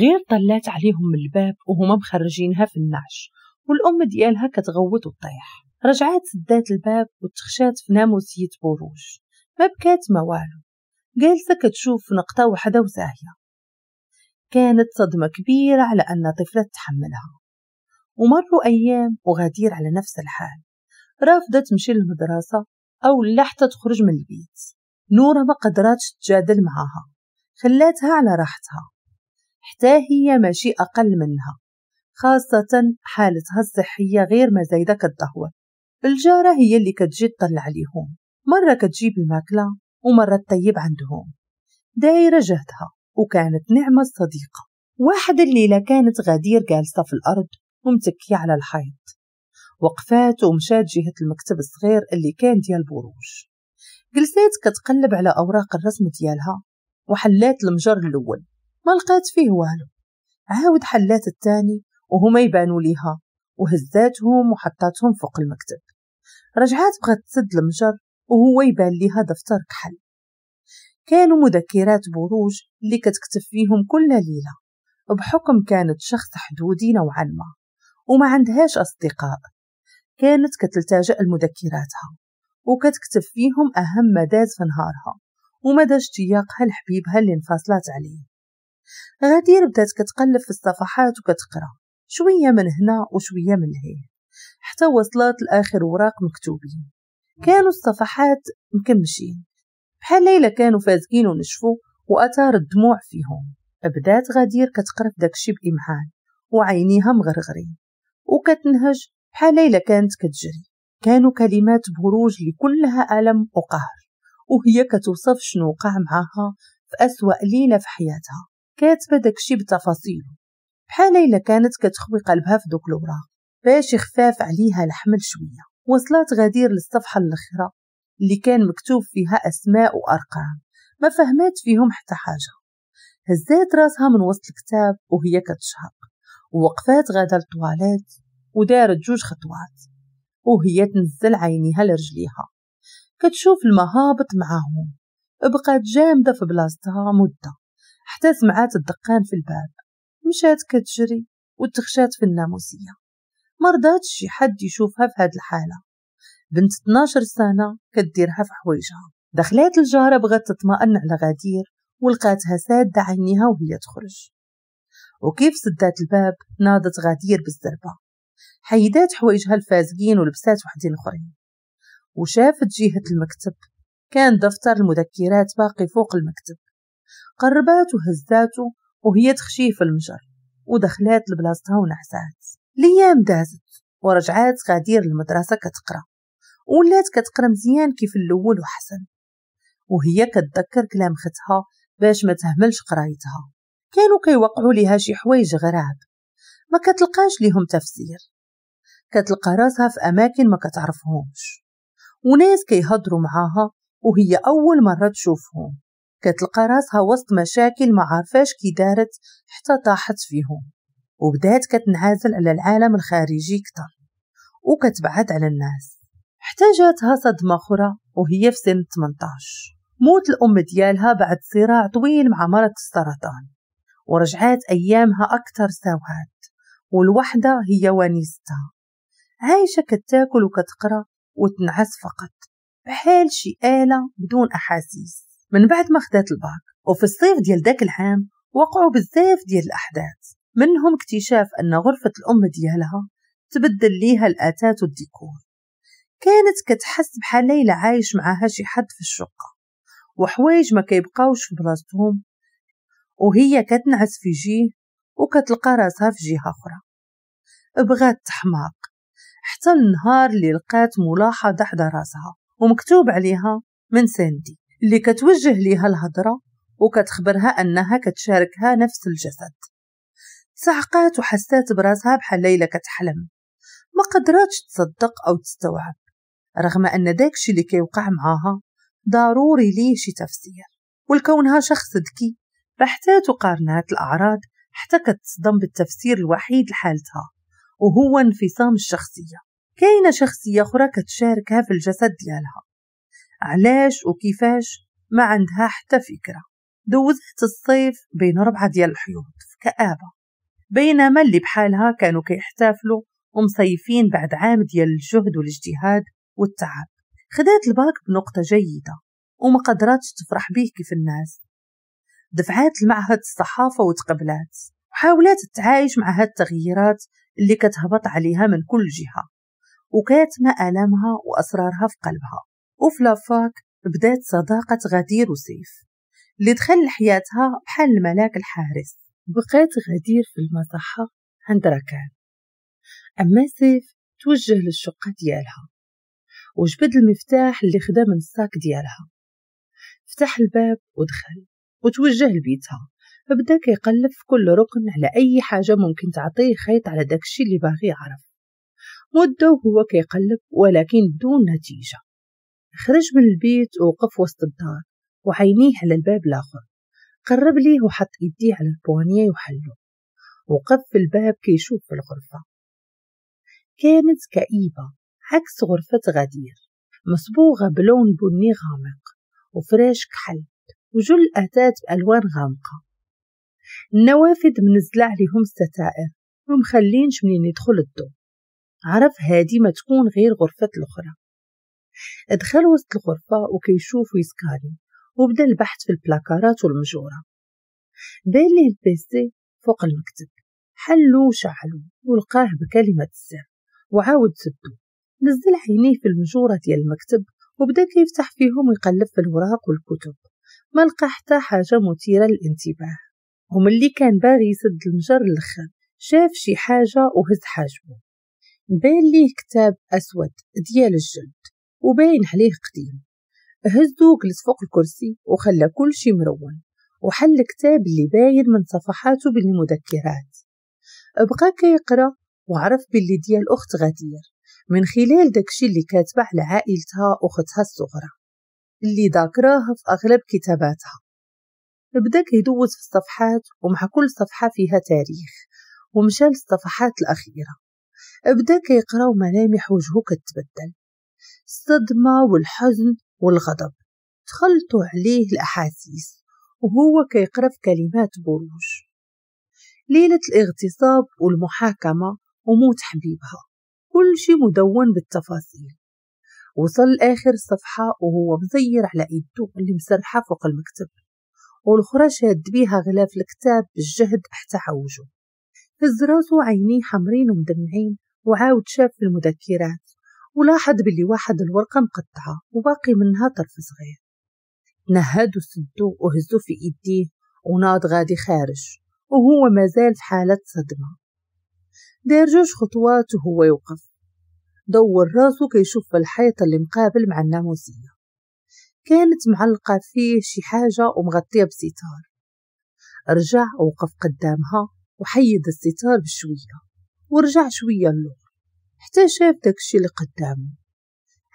غير طلعت عليهم من الباب وهما مخرجينها في النعش والأم ديالها كتغوت وطيح رجعات سدات الباب وتخشات في ناموسية بوروج ما بكات ما والو جالسة كتشوف نقطة وحدة وزاهية كانت صدمة كبيرة على أن طفلة تحملها ومروا أيام وغادير على نفس الحال رافضة تمشي للمدرسة أو لا حتى تخرج من البيت نورة ما قدراتش تجادل معاها خلاتها على راحتها حتى هي ماشي أقل منها خاصة حالتها الصحية غير ما زايدك الدهور الجارة هي اللي كتجي تطلع عليهم مرة كتجيب الماكلة ومرة تطيب عندهم دايرة جهدها وكانت نعمة الصديقة واحد الليلة كانت غدير جالسة في الأرض ومتكية على الحيط وقفات ومشات جهة المكتب الصغير اللي كان ديال بروج جلسات كتقلب على أوراق الرسم ديالها وحلات المجر الأول ما لقات فيه والو عاود حلات التاني وهما يبانوا ليها وهزاتهم وحطاتهم فوق المكتب رجعات بغات تسد المجر وهو يبان ليها دفتر كحل كانوا مذكرات بروج اللي كتكتب فيهم كل ليلة بحكم كانت شخص حدودي نوعا ما وما عندهاش أصدقاء كانت كتلتجأ لمذكراتها وكتكتب فيهم أهم مداد في نهارها ومدى اشتياقها لحبيبها اللي انفصلت عليه غدير بدات كتقلب في الصفحات وكتقرا شويه من هنا وشويه من هنا حتى وصلت لاخر اوراق مكتوبين كانوا الصفحات مكمشين بحال ليلة كانوا فازقين ونشفوا واثار الدموع فيهم بدات غدير كتقرا في داكشي بامعان وعينيها مغرغرين وكتنهج بحال ليلة كانت كتجري كانوا كلمات بروج لكلها ألم وقهر وهي كتوصف شنو وقع معاها في أسوأ ليلة في حياتها كاتبة داكشي بتفاصيله بحال إلا كانت كتخوي قلبها في دوك الوراق باش يخفاف عليها الحمل شوية وصلت غدير للصفحة الأخيرة اللي كان مكتوب فيها أسماء وأرقام ما فهمت فيهم حتى حاجة هزات راسها من وسط الكتاب وهي كتشهق ووقفات غدا للطواليت ودارت جوج خطوات وهي تنزل عينيها لرجليها كتشوف المهابط معاهم بقات جامدة في بلاصتها مدة حتى سمعات الدقان في الباب مشات كتجري وتخشات في الناموسية مرضاتش شي حد يشوفها في هاد الحالة بنت 12 سنة كديرها في حويجها دخلات الجارة بغات تطمئن على غدير ولقاتها سادة عينيها وهي تخرج وكيف سدات الباب ناضت غدير بالزربة حيدات حوايجها الفازقين ولبسات وحدين اخرين وشافت جهة المكتب كان دفتر المذكرات باقي فوق المكتب قربات وهزاته وهي تخشي في المجر ودخلات لبلاصتها ونعسات ليام دازت ورجعات غادير المدرسة كتقرا ولات كتقرا مزيان كيف الأول وحسن وهي كتذكر كلام ختها باش ما تهملش قرايتها كانوا كيوقعوا ليها شي حوايج غراب ما كتلقاش ليهم تفسير كتلقى راسها في أماكن ما كتعرفهمش وناس كيهضروا معاها وهي أول مرة تشوفهم كتلقى راسها وسط مشاكل ما عارفاش كي دارت حتى طاحت فيهم وبدات كتنعزل على العالم الخارجي كتر وكتبعد على الناس حتى جاتها صدمة أخرى وهي في سن 18 موت الأم ديالها بعد صراع طويل مع مرض السرطان ورجعات أيامها أكثر سواد والوحدة هي ونيستها عايشة كتاكل وكتقرا وتنعس فقط بحال شي آلة بدون أحاسيس من بعد ما خدات الباك وفي الصيف ديال داك العام وقعوا بزاف ديال الأحداث منهم اكتشاف أن غرفة الأم ديالها تبدل ليها الآتات والديكور كانت كتحس بحال ليلى عايش معاها شي حد في الشقة وحوايج ما كيبقاوش في بلاصتهم وهي كتنعس في جيه وكتلقى راسها في جهة أخرى بغات تحماق حتى النهار اللي لقات ملاحظة حدا راسها ومكتوب عليها من ساندي اللي كتوجه ليها الهضرة وكتخبرها أنها كتشاركها نفس الجسد صعقات وحسات براسها بحال ليلة كتحلم ما قدراتش تصدق أو تستوعب رغم أن داكشي اللي كيوقع معاها ضروري ليه شي تفسير ولكونها شخص ذكي فحتى وقارنات الأعراض حتى كتصدم بالتفسير الوحيد لحالتها وهو انفصام الشخصية كاينة شخصية أخرى كتشاركها في الجسد ديالها علاش وكيفاش ما عندها حتى فكرة دوزت الصيف بين ربعة ديال الحيوط في كآبة بينما اللي بحالها كانوا كيحتفلوا ومصيفين بعد عام ديال الجهد والاجتهاد والتعب خدات الباك بنقطة جيدة وما قدرتش تفرح به كيف الناس دفعات لمعهد الصحافة وتقبلات وحاولات تعايش مع هاد التغييرات اللي كتهبط عليها من كل جهة وكاتمة آلامها وأسرارها في قلبها وفي لافاك بدات صداقة غدير وسيف اللي دخل لحياتها بحال الملاك الحارس بقيت غدير في المصحة عند ركان أما سيف توجه للشقة ديالها وجبد المفتاح اللي خدا من الساك ديالها فتح الباب ودخل وتوجه لبيتها بدا كيقلب في كل ركن على أي حاجة ممكن تعطيه خيط على داكشي اللي باغي يعرف مدة هو كيقلب ولكن دون نتيجة خرج من البيت ووقف وسط الدار وعينيه على الباب الآخر قرب ليه وحط إيديه على البوانية وحله وقف في الباب كي يشوف في الغرفة كانت كئيبة عكس غرفة غدير مصبوغة بلون بني غامق وفراش كحل وجل أتات بألوان غامقة النوافذ منزلة عليهم ستائر ومخلينش منين يدخل الضوء عرف هادي ما تكون غير غرفة الأخرى دخل وسط الغرفة وكيشوف ويسكاري وبدا البحث في البلاكارات والمجورة بين ليه البيسي فوق المكتب حلو وشعلو ولقاه بكلمة السر وعاود سدو نزل عينيه في المجورة ديال المكتب وبدا كيفتح فيهم ويقلب في الوراق والكتب ما لقى حتى حاجة مثيرة للانتباه اللي كان باغي يسد المجر الاخر شاف شي حاجة وهز حاجبو بان ليه كتاب أسود ديال الجلد وباين عليه قديم هزو وجلس فوق الكرسي وخلى كل شي مرون وحل كتاب اللي باين من صفحاته بالمذكرات بقى كيقرا وعرف باللي ديال أخت غدير من خلال داكشي اللي كاتبه على عائلتها أختها الصغرى اللي ذاكراها في أغلب كتاباتها بدا كيدوز في الصفحات ومع كل صفحة فيها تاريخ ومشى للصفحات الأخيرة بدا كيقرا وملامح وجهه كتبدل الصدمة والحزن والغضب تخلطوا عليه الأحاسيس وهو كيقرا في كلمات بروج ليلة الاغتصاب والمحاكمة وموت حبيبها كل شي مدون بالتفاصيل وصل لآخر صفحة وهو مزير على إيدو اللي مسرحة فوق المكتب والأخرى شاد بيها غلاف الكتاب بالجهد حتى عوجو هز راسو عينيه حمرين ومدمعين وعاود شاف في المذكرات ولاحظ باللي واحد الورقة مقطعة وباقي منها طرف صغير نهد سدو وهزو في إيديه وناض غادي خارج وهو مازال في حالة صدمة دار جوج خطوات وهو يوقف دور راسو كيشوف الحيط اللي مقابل مع الناموسية كانت معلقة فيه شي حاجة ومغطية بستار رجع وقف قدامها وحيد الستار بشوية ورجع شوية اللور حتى شاف داكشي اللي قدامه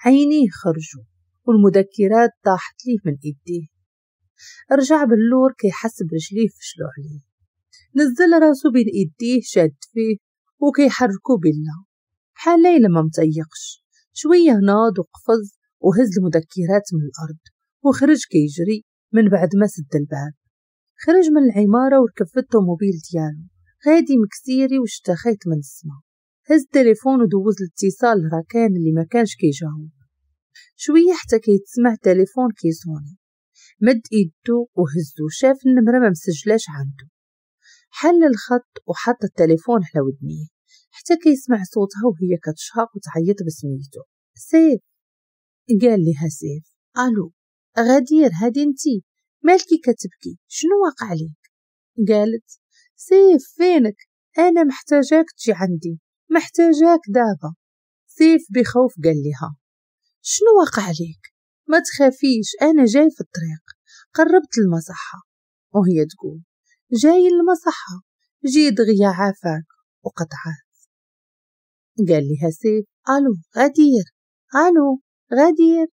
عينيه خرجوا والمذكرات طاحت ليه من ايديه رجع باللور كيحس برجليه فشلو عليه نزل راسو بين ايديه شاد فيه وكيحركو بلا بحال ليلى ما متيقش شوية ناض وقفز وهز المذكرات من الأرض وخرج كيجري من بعد ما سد الباب خرج من العمارة وركب في الطوموبيل ديالو غادي مكسيري واشتخيت من السما هز التليفون ودوز الاتصال لراكان اللي ما كانش كيجاوب شويه حتى كيتسمع تليفون كيزوني مد ايدو وهزو شاف النمره ما مسجلاش عنده حل الخط وحط التليفون على ودنيه حتى كيسمع صوتها وهي كتشهق وتعيط بسميتو سيف قال لها سيف الو غدير هادي انتي مالكي كتبكي شنو واقع عليك قالت سيف فينك انا محتاجاك تجي عندي محتاجاك دابا سيف بخوف قال لها شنو واقع ليك ما تخافيش انا جاي في الطريق قربت المصحة وهي تقول جاي المصحة جي دغيا عافاك وقطعات قال لها سيف الو غدير الو غدير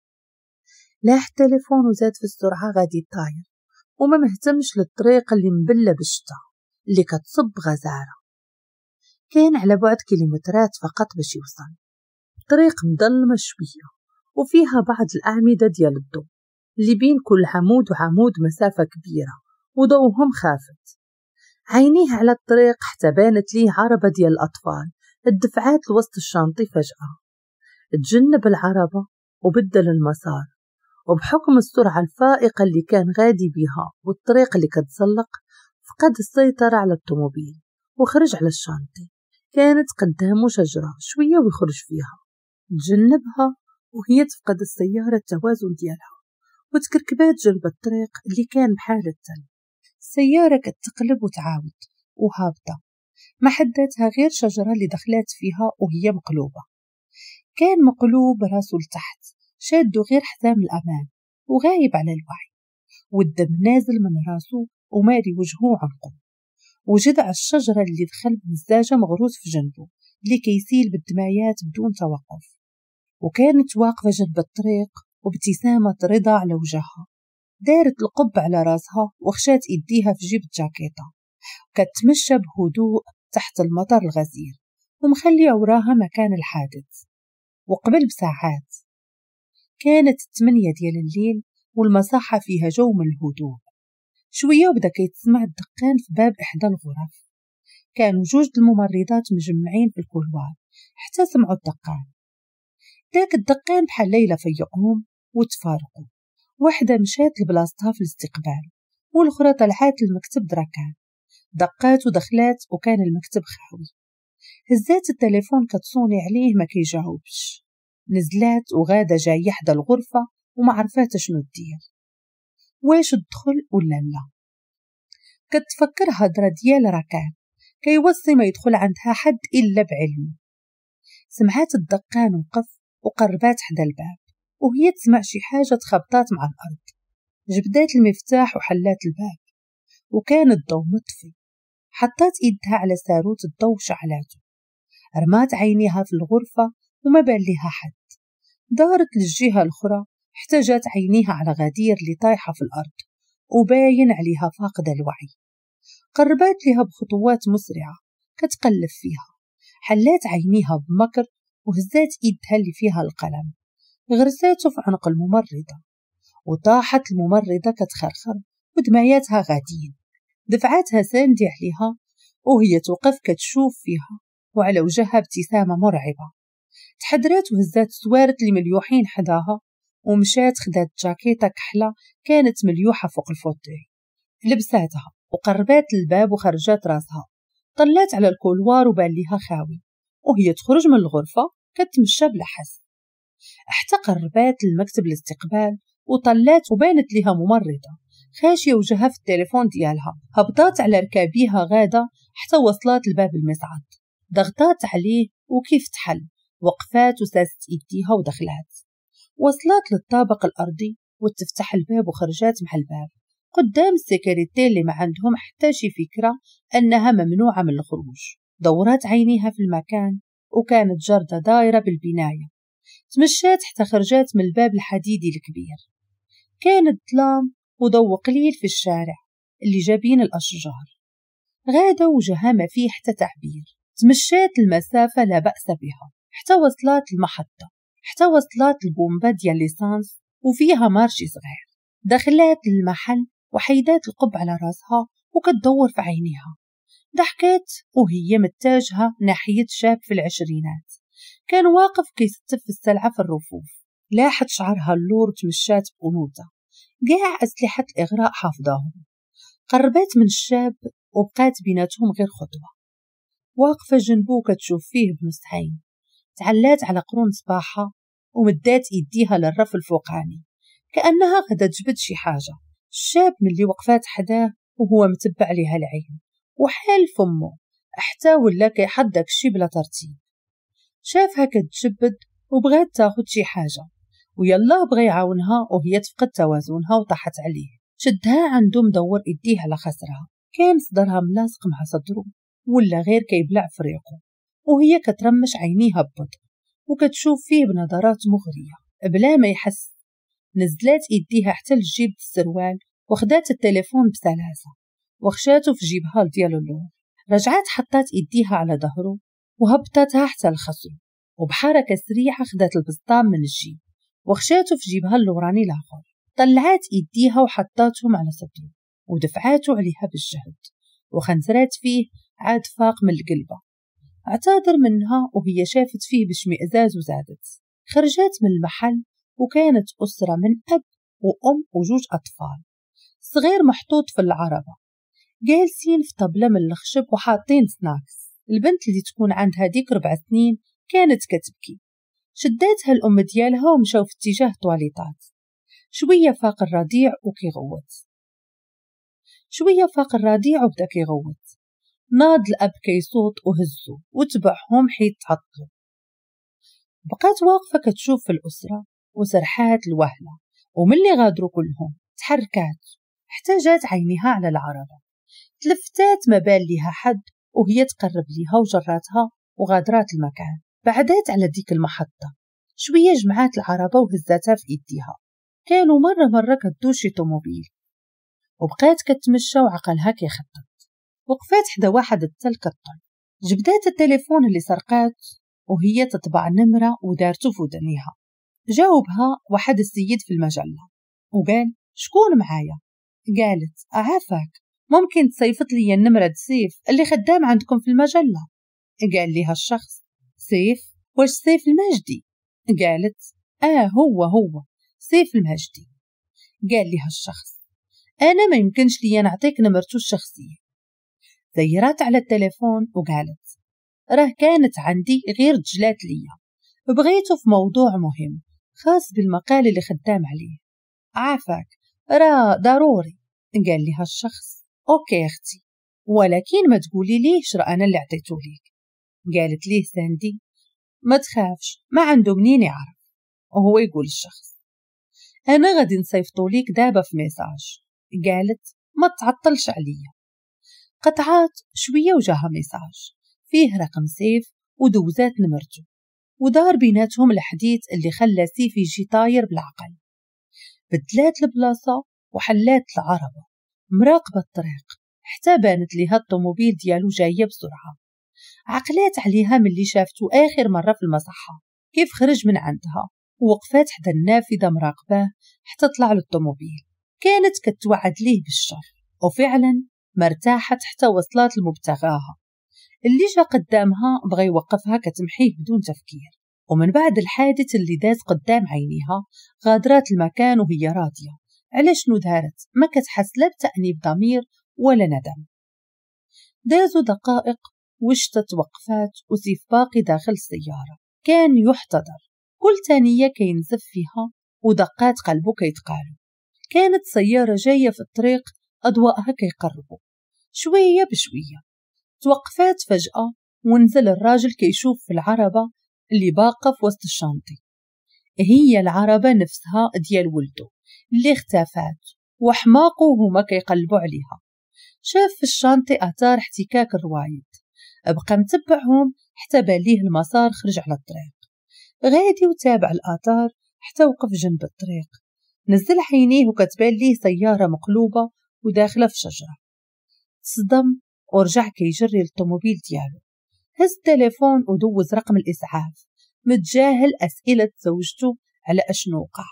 لاح تليفون وزاد في السرعة غادي طاير وما مهتمش للطريق اللي مبلة بالشتا اللي كتصب غزارة كان على بعد كيلومترات فقط باش يوصل طريق مظلمة شوية وفيها بعض الأعمدة ديال الضوء اللي بين كل عمود وعمود مسافة كبيرة وضوهم خافت عينيه على الطريق حتى بانت ليه عربة ديال الأطفال الدفعات لوسط الشانطي فجأة تجنب العربة وبدل المسار وبحكم السرعة الفائقة اللي كان غادي بها والطريق اللي كتزلق فقد السيطرة على الطوموبيل وخرج على الشانطي كانت قدها شجرة شوية ويخرج فيها تجنبها وهي تفقد السيارة التوازن ديالها وتكركبات جنب الطريق اللي كان بحال التل السيارة كتقلب وتعاود وهابطة ما حداتها غير شجرة اللي دخلات فيها وهي مقلوبة كان مقلوب راسو لتحت شادو غير حزام الأمان وغايب على الوعي والدم نازل من راسو وماري وجهه عنقه وجدع الشجرة اللي دخل بمزاجة مغروس في جنبه اللي كيسيل بالدمايات بدون توقف وكانت واقفة جنب الطريق وابتسامة رضا على وجهها دارت القبة على راسها وخشات إيديها في جيب الجاكيطة كتمشى بهدوء تحت المطر الغزير ومخلية وراها مكان الحادث وقبل بساعات كانت الثمانية ديال الليل والمساحة فيها جو من الهدوء شوية وبدا كيتسمع الدقان في باب إحدى الغرف كانوا جوج الممرضات مجمعين في الكولوار حتى سمعوا الدقان داك الدقان بحال ليلة فيقهم وتفارقوا واحدة مشات لبلاصتها في الاستقبال والأخرى طلعات المكتب دراكان دقات ودخلات وكان المكتب خاوي هزات التليفون كتصوني عليه ما كيجاوبش نزلات وغادة جاية حدا الغرفة وما عرفات شنو دير واش تدخل ولا لا كتفكر هضرة ديال ركان كيوصي ما يدخل عندها حد إلا بعلمه سمعات الدقان وقف وقربات حدا الباب وهي تسمع شي حاجة تخبطات مع الأرض جبدات المفتاح وحلات الباب وكان الضو مطفي حطات إيدها على ساروت الضو شعلاته رمات عينيها في الغرفة وما بان ليها حد دارت للجهة الأخرى احتجت عينيها على غدير اللي طايحة في الأرض وباين عليها فاقدة الوعي قربات لها بخطوات مسرعة كتقلب فيها حلات عينيها بمكر وهزات إيدها اللي فيها القلم غرساته في عنق الممرضة وطاحت الممرضة كتخرخر ودمياتها غاديين دفعتها ساندي عليها وهي توقف كتشوف فيها وعلى وجهها ابتسامة مرعبة تحدرات وهزات السوارت لمليوحين حداها ومشات خدات جاكيتة كحلة كانت مليوحة فوق الفوتيه لبساتها وقربات الباب وخرجات راسها طلات على الكولوار وبان ليها خاوي وهي تخرج من الغرفة كتمشى بلا حس حتى قربات لمكتب الاستقبال وطلعت وبانت ليها ممرضة خاشية وجهها في التليفون ديالها هبطات على ركابيها غادة حتى وصلات الباب المصعد ضغطات عليه وكيف تحل وقفات وساست ايديها ودخلات وصلت للطابق الأرضي وتفتح الباب وخرجت مع الباب قدام السكرتير اللي ما عندهم حتى شي فكرة أنها ممنوعة من الخروج دورات عينيها في المكان وكانت جردة دايرة بالبناية تمشات حتى خرجات من الباب الحديدي الكبير كان ظلام وضو قليل في الشارع اللي جابين الأشجار غادة وجهها ما فيه حتى تعبير تمشات المسافة لا بأس بها حتى وصلت المحطة حتى وصلت سلاط ديال ليسانس وفيها مارشي صغير دخلت للمحل وحيدات القب على راسها وكتدور في عينيها ضحكت وهي متجهة ناحية شاب في العشرينات كان واقف كيستف السلعة في الرفوف لاحت شعرها اللور تمشات بقنوطة كاع أسلحة الإغراء حافظاهم قربت من الشاب وبقات بيناتهم غير خطوة واقفة جنبه كتشوف فيه بنص عين تعلات على قرون صباحها ومدات يديها للرف الفوقاني كأنها غدا تجبد شي حاجة الشاب من اللي وقفات حداه وهو متبع ليها العين وحال فمه حتى ولا كيحدك شي بلا ترتيب شافها كتجبد وبغات تاخد شي حاجة ويلا بغى يعاونها وهي تفقد توازنها وطاحت عليه شدها عنده مدور ايديها على كان صدرها ملاصق مع صدرو ولا غير كيبلع فريقه وهي كترمش عينيها ببطء وكتشوف فيه بنظرات مغرية بلا ما يحس نزلات إيديها حتى لجيب السروال وخدات التليفون بسلاسة وخشاته في جيبها ديالو اللور رجعات حطات إيديها على ظهره وهبطتها حتى الخصر وبحركة سريعة خدات البسطام من الجيب وخشاته في جيبها اللوراني الآخر طلعات إيديها وحطاتهم على صدره ودفعاته عليها بالجهد وخنزرات فيه عاد فاق من القلبة اعتذر منها وهي شافت فيه بشمئزاز وزادت خرجت من المحل وكانت أسرة من أب وأم وجوج أطفال صغير محطوط في العربة جالسين في طبلة من الخشب وحاطين سناكس البنت اللي تكون عندها ديك ربع سنين كانت كتبكي شداتها الأم ديالها ومشوا في اتجاه طواليطات شوية فاق الرضيع وكيغوت شوية فاق الرضيع وبدا كيغوت ناض الأب كيصوت وهزو وتبعهم حيت تعطلو بقات واقفة كتشوف في الأسرة وسرحات الوهلة اللي غادروا كلهم تحركات حتى جات عينها على العربة تلفتات ما بان ليها حد وهي تقرب ليها وجراتها وغادرات المكان بعدات على ديك المحطة شوية جمعات العربة وهزاتها في إيديها كانوا مرة مرة كدوشي شي طوموبيل وبقات كتمشى وعقلها كيخطط وقفات حدا واحد التلك كطل جبدات التليفون اللي سرقات وهي تطبع نمرة ودارتو في ودنيها جاوبها واحد السيد في المجلة وقال شكون معايا قالت عافاك ممكن تصيفط لي النمرة سيف اللي خدام عندكم في المجلة قال لها الشخص سيف واش سيف المجدي قالت آه هو هو سيف المجدي قال لها الشخص أنا ما يمكنش لي نعطيك نمرته الشخصية ديرات على التليفون وقالت راه كانت عندي غير جلات ليا بغيته في موضوع مهم خاص بالمقال اللي خدام عليه عافاك راه ضروري قال لها الشخص اوكي اختي ولكن ما تقولي ليش راه انا اللي عطيته ليك قالت ليه ساندي ما تخافش ما عنده منين يعرف وهو يقول الشخص انا غادي نصيفطو ليك دابا في ميساج قالت ما تعطلش عليا قطعات شوية وجاها ميساج فيه رقم سيف ودوزات نمرته ودار بيناتهم الحديث اللي خلى سيف يجي طاير بالعقل بدلات البلاصة وحلات العربة مراقبة الطريق حتى بانت ليها الطوموبيل ديالو جاية بسرعة عقلات عليها ملي شافتو آخر مرة في المصحة كيف خرج من عندها ووقفات حدا النافذة مراقباه حتى طلع للطوموبيل كانت كتوعد ليه بالشر وفعلا مرتاحة حتى وصلات لمبتغاها اللي جا قدامها بغى يوقفها كتمحيه بدون تفكير ومن بعد الحادث اللي داز قدام عينيها غادرات المكان وهي راضية على شنو دارت ما كتحس لا بتأنيب ضمير ولا ندم دازوا دقائق وشتت وقفات وسيف باقي داخل السيارة كان يحتضر كل تانية كينزف فيها ودقات قلبه كيتقالوا كانت سيارة جاية في الطريق أضواءها كيقربوا شوية بشوية توقفات فجأة ونزل الراجل كيشوف في العربة اللي باقة في وسط الشانطي هي العربة نفسها ديال ولدو اللي اختفات وحماقو هما كيقلبوا عليها شاف في الشانطي أثار احتكاك الروايد أبقى متبعهم حتى باليه المسار خرج على الطريق غادي وتابع الآثار حتى وقف جنب الطريق نزل عينيه وكتبان ليه سيارة مقلوبة وداخلة في شجرة صدم ورجع كيجري الطوموبيل ديالو هز التليفون ودوز رقم الإسعاف متجاهل أسئلة زوجته على أشنو وقع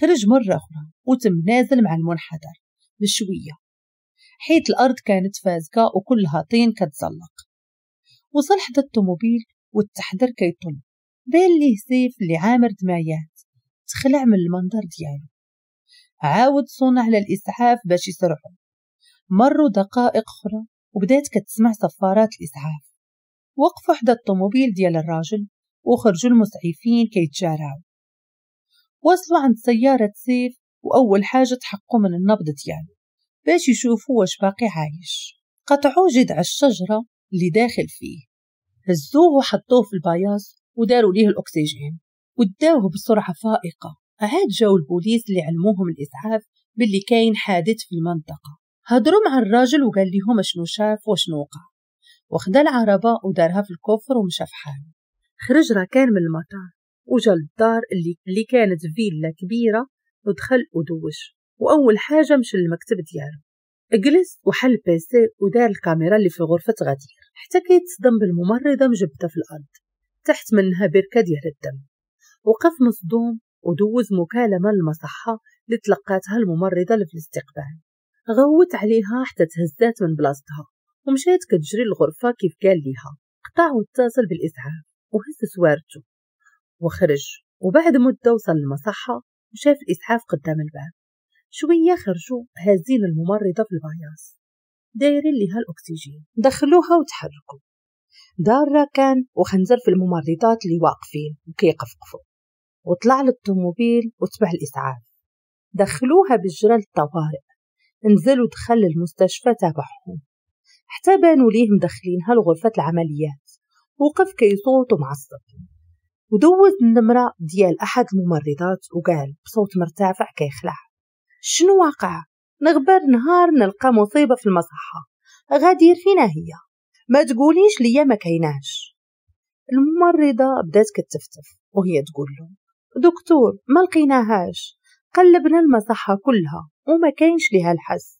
خرج مرة أخرى وتم نازل مع المنحدر بشوية حيت الأرض كانت فازقة وكلها طين كتزلق وصل حدا الطوموبيل والتحضر كيطل بين ليه سيف اللي عامر دمايات تخلع من المنظر ديالو عاود صنع للإسعاف باش يسرعوا مروا دقائق أخرى وبدات كتسمع صفارات الإسعاف وقفوا حدا الطوموبيل ديال الراجل وخرجوا المسعفين كيتجارعوا وصلوا عند سيارة سيف وأول حاجة تحقوا من النبض ديالو باش يشوفوا واش باقي عايش قطعوا جذع الشجرة اللي داخل فيه هزوه وحطوه في البياض وداروا ليه الأكسجين وداوه بسرعة فائقة عاد جاو البوليس اللي علموهم الإسعاف باللي كاين حادث في المنطقة هضروا مع الراجل وقال لهم شنو شاف وشنو وقع وخدا العربة ودارها في الكفر ومشى في حاله خرج راكان من المطار وجا للدار اللي, اللي كانت فيلا كبيرة ودخل ودوش وأول حاجة مشى للمكتب ديالو جلس وحل بيسي ودار الكاميرا اللي في غرفة غدير حتى كيتصدم بالممرضة مجبتة في الأرض تحت منها بركة ديال الدم وقف مصدوم ودوز مكالمة للمصحة اللي تلقاتها الممرضة اللي في الاستقبال غوت عليها حتى تهزات من بلاصتها ومشات كتجري الغرفة كيف قال ليها قطع واتصل بالإسعاف وهز سوارته وخرج وبعد مدة وصل المصحة وشاف الإسعاف قدام الباب شوية خرجوا هازين الممرضة في البياص دايرين ليها الأكسجين دخلوها وتحركوا دارة كان وخنزر في الممرضات اللي واقفين وكيقفقفوا وطلع للطوموبيل وتبع الإسعاف دخلوها بجرال الطوارئ انزلوا دخل المستشفى تابعهم حتى بانوا ليهم مدخلينها لغرفة العمليات وقف كيصوت معصب ودوز النمرة ديال أحد الممرضات وقال بصوت مرتفع كيخلع شنو واقع نغبر نهار نلقى مصيبة في المصحة غادير فينا هي ما تقوليش ليا ما كيناش الممرضة بدات كتفتف وهي تقول له دكتور ما لقيناهاش قلبنا المصحة كلها وما كانش لها الحس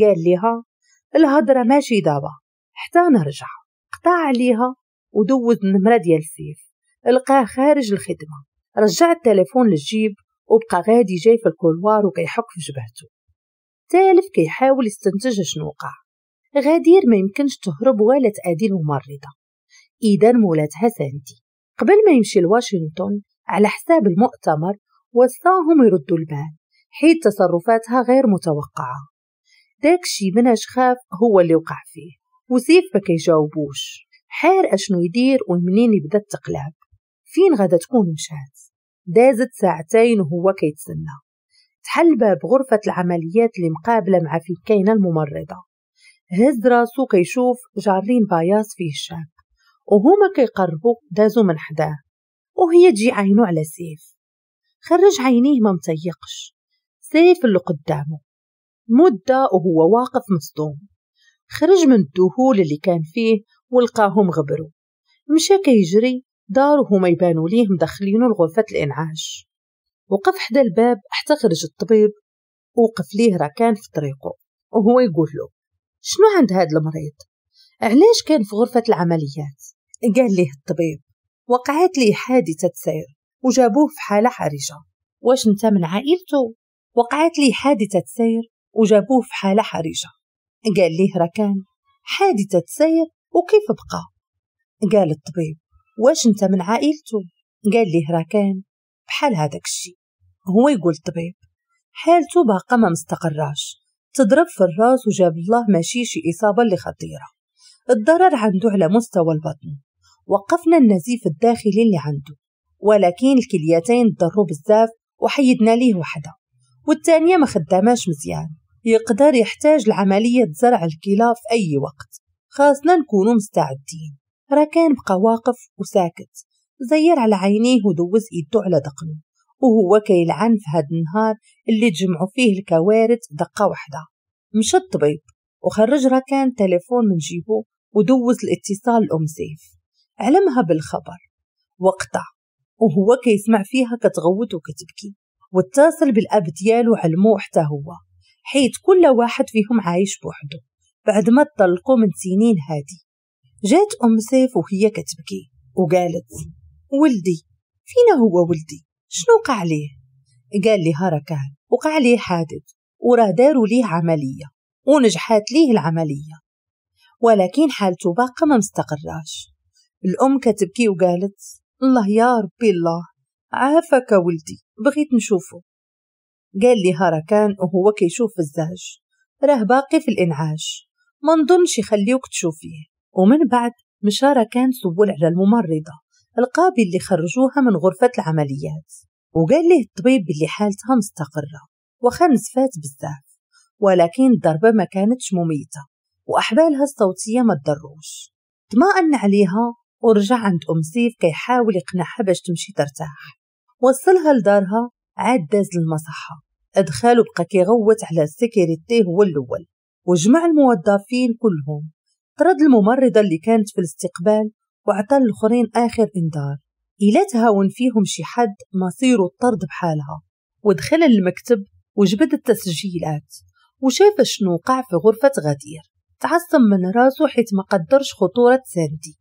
قال لها الهضرة ماشي دابا حتى نرجع قطع عليها ودوز النمرة ديال السيف لقاه خارج الخدمة رجع التلفون للجيب وبقى غادي جاي في الكولوار وكيحك في جبهته تالف كيحاول يستنتج شنو وقع غدير ما يمكنش تهرب ولا تأدي الممرضة إذا مولاتها ساندي قبل ما يمشي لواشنطن على حساب المؤتمر وصاهم يردوا البال حيث تصرفاتها غير متوقعة داك شي من أشخاف هو اللي وقع فيه وسيف بكي يجاوبوش حير أشنو يدير ومنين يبدا التقلاب فين غادا تكون مشات دازت ساعتين وهو كيتسنى تحل باب غرفة العمليات اللي مقابلة مع فكينة الممرضة هز راسو كيشوف جارين باياس فيه الشاب وهما كيقربوا دازو من حداه وهي تجي عينو على سيف خرج عينيه ما مطيقش سيف اللي قدامه مدة وهو واقف مصدوم خرج من الدهول اللي كان فيه ولقاهم غبروا مشى كيجري دار وهما يبانوا ليه مدخلينو لغرفة الإنعاش وقف حدا الباب حتى خرج الطبيب وقف ليه راكان في طريقه وهو يقول له شنو عند هاد المريض علاش كان في غرفة العمليات قال ليه الطبيب وقعت لي حادثة سير وجابوه في حالة حرجة واش انت من عائلته وقعت لي حادثة سير وجابوه في حالة حرجة قال ليه ركان حادثة سير وكيف بقى قال الطبيب واش انت من عائلته قال ليه ركان بحال هذاك الشي هو يقول الطبيب حالته باقا ما مستقراش تضرب في الراس وجاب الله ماشي شي إصابة اللي خطيرة الضرر عنده على مستوى البطن وقفنا النزيف الداخلي اللي عنده ولكن الكليتين ضروا بزاف وحيدنا ليه وحده والتانية ما خداماش مزيان يقدر يحتاج لعملية زرع الكلى في أي وقت خاصنا نكونوا مستعدين راكان بقى واقف وساكت زير على عينيه ودوز إيدو على دقنه وهو كيلعن في هاد النهار اللي تجمعوا فيه الكوارث دقة واحدة مشى الطبيب وخرج راكان تليفون من جيبو ودوز الاتصال لأم سيف علمها بالخبر وقطع وهو كيسمع فيها كتغوت وكتبكي واتصل بالأب ديالو علمو حتى هو حيت كل واحد فيهم عايش بوحدو بعد ما تطلقوا من سنين هادي جات أم سيف وهي كتبكي وقالت ولدي فينا هو ولدي شنو وقع ليه قال لها هركان وقع ليه حادث وراه داروا ليه عملية ونجحات ليه العملية ولكن حالته باقا ما مستقراش الأم كتبكي وقالت الله يا ربي الله عافاك ولدي بغيت نشوفه قال لي هركان وهو كيشوف الزاج راه باقي في الإنعاش ما نظنش يخليوك تشوفيه ومن بعد مشى كان سول على الممرضة القابل اللي خرجوها من غرفة العمليات وقال لي الطبيب باللي حالتها مستقرة وخا نزفات بزاف ولكن الضربة ما كانتش مميتة وأحبالها الصوتية ما تضروش طمأن عليها ورجع عند أم سيف كيحاول يقنعها باش تمشي ترتاح وصلها لدارها عاد داز للمصحة أدخالو وبقى كيغوت على السكيريتي هو الأول وجمع الموظفين كلهم طرد الممرضة اللي كانت في الاستقبال وعطى الآخرين آخر إنذار إلا تهاون فيهم شي حد مصيره الطرد بحالها ودخل المكتب وجبد التسجيلات وشاف شنو وقع في غرفة غدير تعصب من راسو حيت ما قدرش خطورة ساندي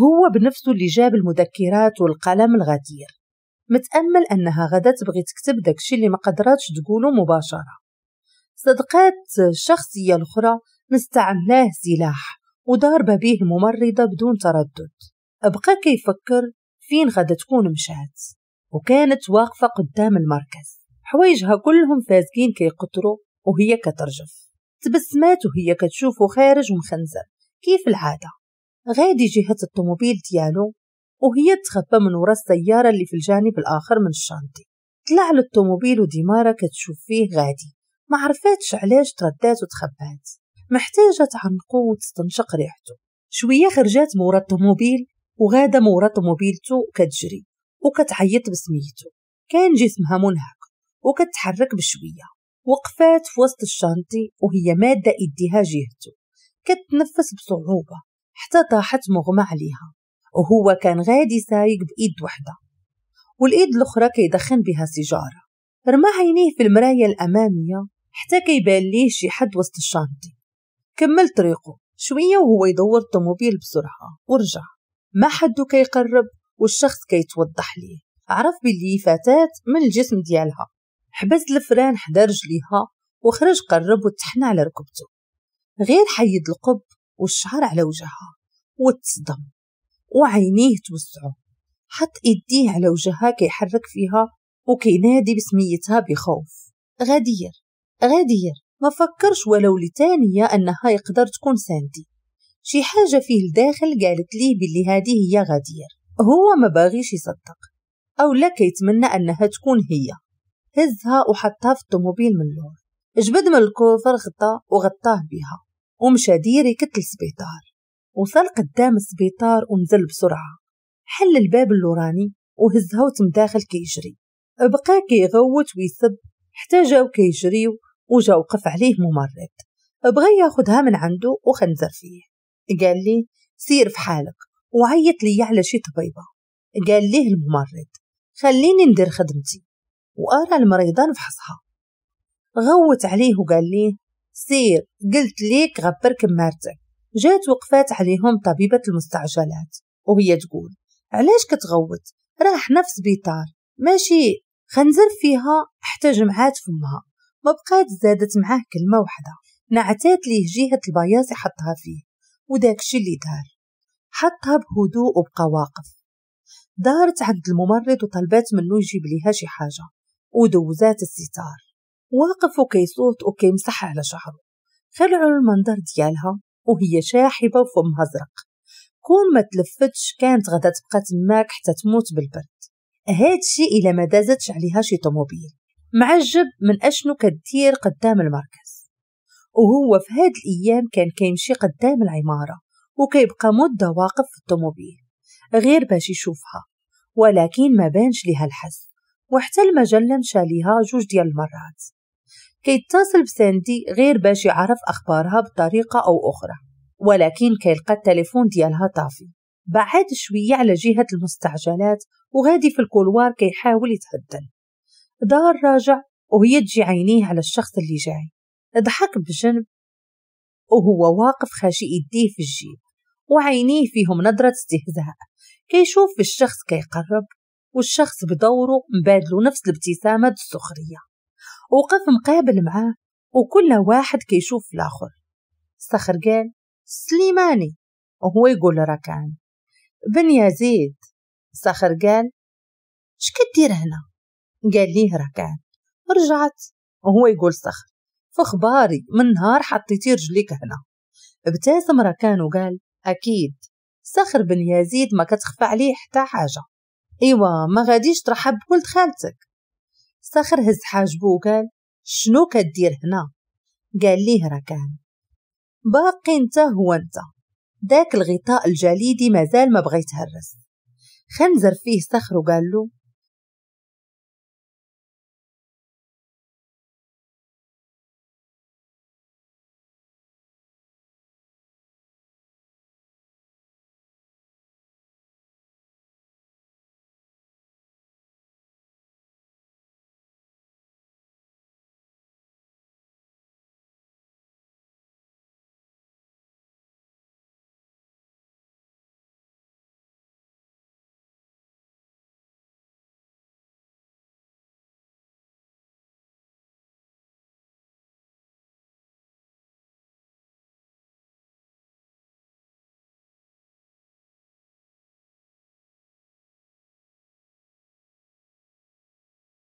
هو بنفسه اللي جاب المذكرات والقلم الغدير متأمل أنها غدا تبغي تكتب داكشي اللي ما قدراتش تقوله مباشرة صدقات الشخصية الأخرى مستعملاه سلاح وضارب به الممرضة بدون تردد أبقى كيفكر فين غدا تكون مشات وكانت واقفة قدام المركز حوايجها كلهم فازقين كيقطروا وهي كترجف تبسمات وهي كتشوفه خارج مخنزر كيف العادة غادي جهة الطوموبيل ديالو وهي تخبى من ورا السيارة اللي في الجانب الآخر من الشانتي طلع للطوموبيل وديمارة كتشوف فيه غادي ما عرفاتش علاش تردات وتخبات محتاجة تعنقو وتستنشق ريحته شوية خرجات مورا الطوموبيل وغادة مورا طوموبيلته كتجري وكتعيط بسميته كان جسمها منهك وكتحرك بشوية وقفات في وسط الشانتي وهي مادة إديها جهته كتنفس بصعوبة حتى طاحت مغمى عليها وهو كان غادي سايق بإيد وحدة والإيد الأخرى كيدخن بها سيجارة رمى عينيه في المراية الأمامية حتى كيبان ليه شي حد وسط الشانتي كمل طريقه شوية وهو يدور الطوموبيل بسرعة ورجع ما حد كيقرب والشخص كيتوضح ليه عرف باللي فتاة من الجسم ديالها حبس الفران حدا رجليها وخرج قرب وتحنى على ركبته غير حيد القب والشعر على وجهها وتصدم وعينيه توسعوا حط إيديه على وجهها كيحرك فيها وكينادي بسميتها بخوف غدير غدير ما فكرش ولو لتانية أنها يقدر تكون ساندي شي حاجة فيه الداخل قالت ليه باللي هذه هي غدير هو ما باغيش يصدق أو لا كيتمنى أنها تكون هي هزها وحطها في الطوموبيل من اللور جبد من الكوفر غطاه وغطاه بها ومشى ديري كتل السبيطار وصل قدام السبيطار ونزل بسرعة حل الباب اللوراني وهزها داخل كيجري بقى كيغوت ويسب حتى جاو كيجريو وجا وقف عليه ممرض بغى ياخدها من عنده وخنزر فيه قال لي سير في حالك وعيط لي على شي طبيبة قال ليه الممرض خليني ندير خدمتي وأرى المريضة نفحصها غوت عليه وقال ليه سير قلت ليك غبر كمارتك جات وقفات عليهم طبيبة المستعجلات وهي تقول علاش كتغوت راح نفس بيطار ماشي خنزر فيها حتى جمعات فمها ما بقات زادت معاه كلمة واحدة نعتات ليه جهة البياص حطها فيه وداكشي اللي دار حطها بهدوء وبقى واقف دارت عند الممرض وطلبات منه يجيب ليها شي حاجة ودوزات الستار واقف وكيصوت وكيمسح على شعره خلعوا المنظر ديالها وهي شاحبة وفمها زرق كون ما تلفتش كانت غدا تبقى تماك حتى تموت بالبرد هادشي إلا ما دازتش عليها شي طوموبيل معجب من أشنو كدير قدام المركز وهو في هاد الأيام كان كيمشي قدام العمارة وكيبقى مدة واقف في الطوموبيل غير باش يشوفها ولكن ما بانش لها الحس وحتى المجلة مشى ليها جوج ديال المرات كيتصل اتصل بساندي غير باش يعرف أخبارها بطريقة أو أخرى ولكن كي لقى التليفون ديالها طافي بعد شوية على جهة المستعجلات وغادي في الكولوار كيحاول يتهدن دار راجع وهي تجي عينيه على الشخص اللي جاي ضحك بجنب وهو واقف خاشي يديه في الجيب وعينيه فيهم نظرة استهزاء كيشوف الشخص كيقرب والشخص بدوره مبادلو نفس الابتسامة السخرية وقف مقابل معاه وكل واحد كيشوف الآخر صخر قال سليماني وهو يقول ركان بن يزيد صخر قال شكدير هنا قال ليه ركان رجعت وهو يقول صخر فخباري من نهار حطيتي رجليك هنا ابتسم ركان وقال أكيد صخر بن يزيد ما كتخفى عليه حتى حاجة إيوا ما غاديش ترحب بولد خالتك صخر هز حاجبو وقال شنو كدير هنا قال ليه راكان باقي انت هو انت داك الغطاء الجليدي مازال ما بغيت هرس خنزر فيه صخر وقال له